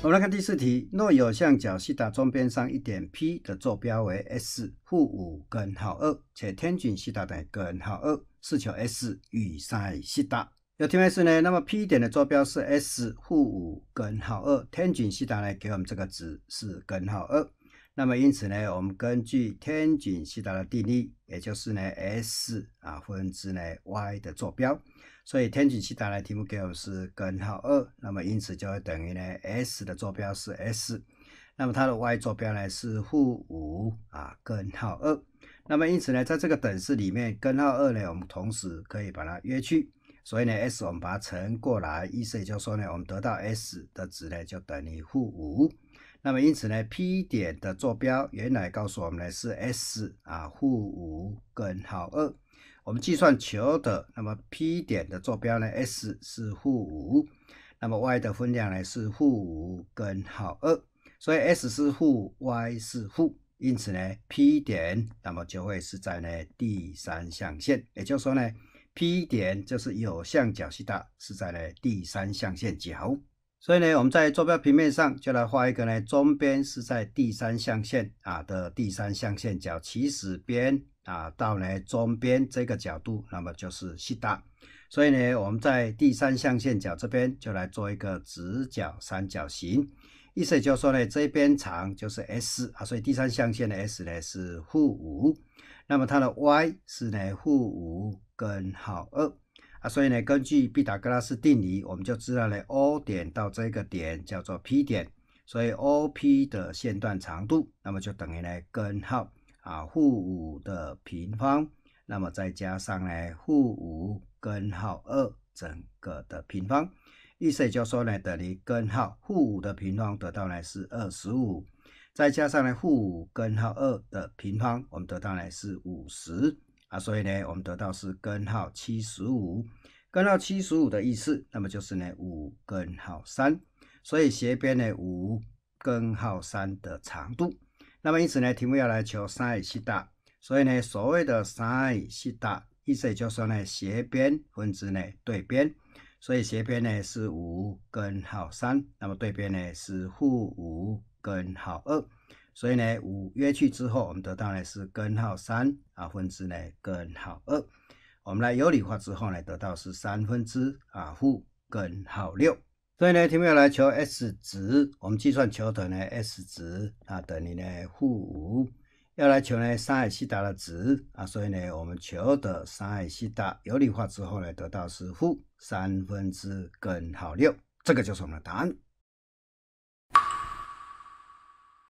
我们来看第四题，若有向角西达中边上一点 P 的坐标为 S 负五根号二，且天角西达等于根号二，试求 S 与 sin 西塔。有天角是呢？那么 P 点的坐标是 S 负五根号二，天角西达呢给我们这个值是根号二。那么因此呢，我们根据天井西达的定义，也就是呢 s 啊分之呢 y 的坐标，所以天井西达的题目给我是根号二，那么因此就会等于呢 s 的坐标是 s，那么它的 y 坐标呢是负五啊根号二，那么因此呢在这个等式里面根号二呢我们同时可以把它约去，所以呢 s 我们把它乘过来，意思也就说呢我们得到 s 的值呢就等于负五。那么因此呢，P 点的坐标原来告诉我们呢是 S 啊负五根号二，我们计算求的那么 P 点的坐标呢 S 是负五，那么 y 的分量呢是负五根号二，所以 S 是负，y 是负，因此呢 P 点那么就会是在呢第三象限，也就是说呢 P 点就是有向角西塔是在呢第三象限角。所以呢，我们在坐标平面上就来画一个呢，中边是在第三象限啊的第三象限角起始边啊到呢中边这个角度，那么就是西大。所以呢，我们在第三象限角这边就来做一个直角三角形，意思就是说呢，这边长就是 s 啊，所以第三象限的 s 呢是负五，那么它的 y 是呢负五根号二。啊，所以呢，根据毕达哥拉斯定理，我们就知道了 O 点到这个点叫做 P 点，所以 OP 的线段长度，那么就等于呢根号啊负五的平方，那么再加上呢负五根号二整个的平方，意思也就是说呢等于根号负五的平方得到呢是二十五，再加上呢负五根号二的平方，我们得到呢是五十。啊，所以呢，我们得到是根号七十五，根号七十五的意思，那么就是呢五根号三，所以斜边呢五根号三的长度。那么因此呢，题目要来求 sin 西塔，所以呢，所谓的 sin 西塔，意思也就是说呢斜边分之呢对边，所以斜边呢是五根号三，那么对边呢是负五根号二。所以呢，五约去之后，我们得到呢是根号三啊，分之呢根号二。我们来有理化之后呢，得到是三分之啊负根号六。所以呢，题目要来求 s 值，我们计算求得呢 s 值啊等于呢负五。要来求呢三海西达的值啊，所以呢我们求得三海西达有理化之后呢得到是负三分之根号六，这个就是我们的答案。